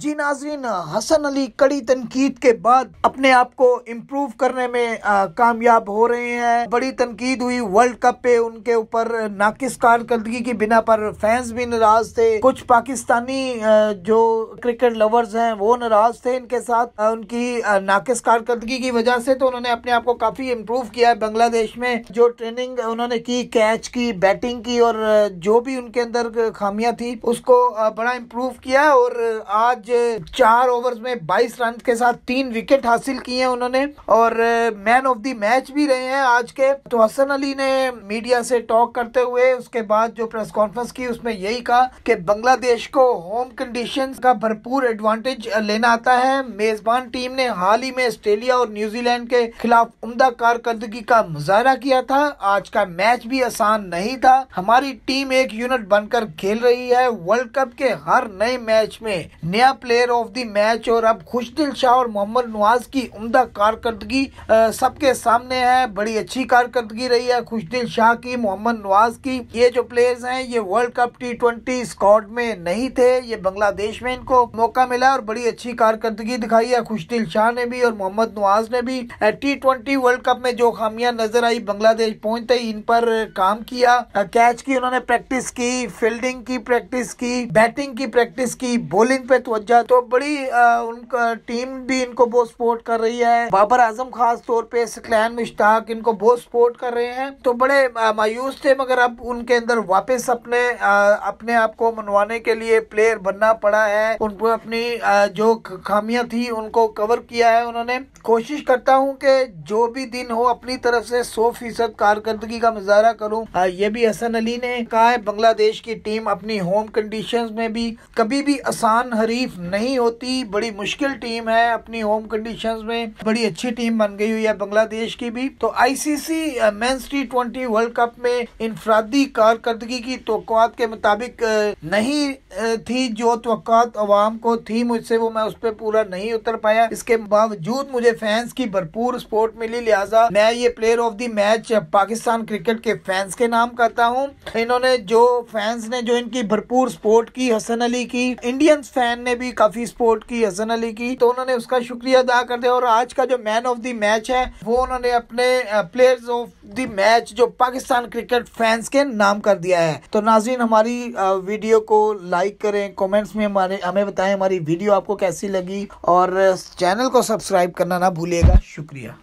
जी नाजरीन हसन अली कड़ी तनकीद के बाद अपने आप को इम्प्रूव करने में कामयाब हो रहे हैं बड़ी तनकीद हुई वर्ल्ड कप पे उनके ऊपर नाकिस कारकर्दगी की बिना पर फैंस भी नाराज थे कुछ पाकिस्तानी आ, जो क्रिकेट लवर्स हैं वो नाराज थे इनके साथ आ, उनकी आ, नाकिस कारकर्दगी की वजह से तो उन्होंने अपने आप को काफी इम्प्रूव किया है बांग्लादेश में जो ट्रेनिंग उन्होंने की कैच की बैटिंग की और जो भी उनके अंदर खामियां थी उसको बड़ा इम्प्रूव किया और आज आज चार ओवर में 22 रन के साथ तीन विकेट हासिल किए हैं उन्होंने और मैन ऑफ द मैच भी रहे हैं आज के तो हसन अली ने मीडिया से टॉक करते हुए उसके बाद जो प्रेस कॉन्फ्रेंस की उसमें यही कहा कि बांग्लादेश को होम कंडीशन का भरपूर एडवांटेज लेना आता है मेजबान टीम ने हाल ही में ऑस्ट्रेलिया और न्यूजीलैंड के खिलाफ उमदा कारकर्दगी का मुजाहरा किया था आज का मैच भी आसान नहीं था हमारी टीम एक यूनिट बनकर खेल रही है वर्ल्ड कप के हर नए मैच में नया प्लेयर ऑफ द मैच और अब खुशदिल शाह और मोहम्मद नवाज की उमदा कारकर्दगी सबके सामने है बड़ी अच्छी कारकर्दगी रही है खुशदिल शाह की मोहम्मद नवाज की ये जो प्लेयर्स हैं ये world cup T twenty squad में नहीं थे ये बांग्लादेश में इनको मौका मिला और बड़ी अच्छी कारकर्दगी दिखाई है खुशदिल शाह ने भी और मोहम्मद नवाज ने भी टी ट्वेंटी वर्ल्ड कप में जो खामियां नजर आई बांग्लादेश पहुंचते ही इन पर काम किया कैच की उन्होंने प्रैक्टिस की फील्डिंग की प्रैक्टिस की बैटिंग की प्रैक्टिस की बॉलिंग पे तो जाए तो बड़ी आ, उनका टीम भी इनको बहुत सपोर्ट कर रही है बाबर आजम खास तौर पे सकलैन मुश्ताक इनको बहुत सपोर्ट कर रहे हैं तो बड़े आ, मायूस थे मगर अब उनके अंदर वापस अपने आ, अपने आप को मनवाने के लिए प्लेयर बनना पड़ा है उनको अपनी आ, जो खामियां थी उनको कवर किया है उन्होंने कोशिश करता हूँ कि जो भी दिन हो अपनी तरफ से सौ फीसद कारकर्दगी का मुजाहरा करूँ ये भी हसन अली ने कहा है बांग्लादेश की टीम अपनी होम कंडीशन में भी कभी भी आसान हरीफ तकलीफ नहीं होती बड़ी मुश्किल टीम है अपनी होम कंडीशंस में बड़ी अच्छी टीम बन गई हुई है बांग्लादेश की भी तो ICC men's T twenty world cup में इनफरादी कारकर्दगी की तो के मुताबिक नहीं थी जो तो आवाम को थी मुझसे वो मैं उस पर पूरा नहीं उतर पाया इसके बावजूद मुझे फैंस की भरपूर सपोर्ट मिली लिहाजा मैं ये player of the match Pakistan cricket के फैंस के नाम करता हूँ इन्होंने जो फैंस ने जो इनकी भरपूर सपोर्ट की हसन अली की इंडियंस फैन ने भी काफी सपोर्ट की हसन अली की तो उन्होंने उसका शुक्रिया अदा कर दिया और आज का जो मैन ऑफ द मैच है वो उन्होंने अपने प्लेयर्स ऑफ द मैच जो पाकिस्तान क्रिकेट फैंस के नाम कर दिया है तो नाजीन हमारी वीडियो को लाइक करें कमेंट्स में हमारे हमें बताएं हमारी वीडियो आपको कैसी लगी और चैनल को सब्सक्राइब करना ना भूलिएगा शुक्रिया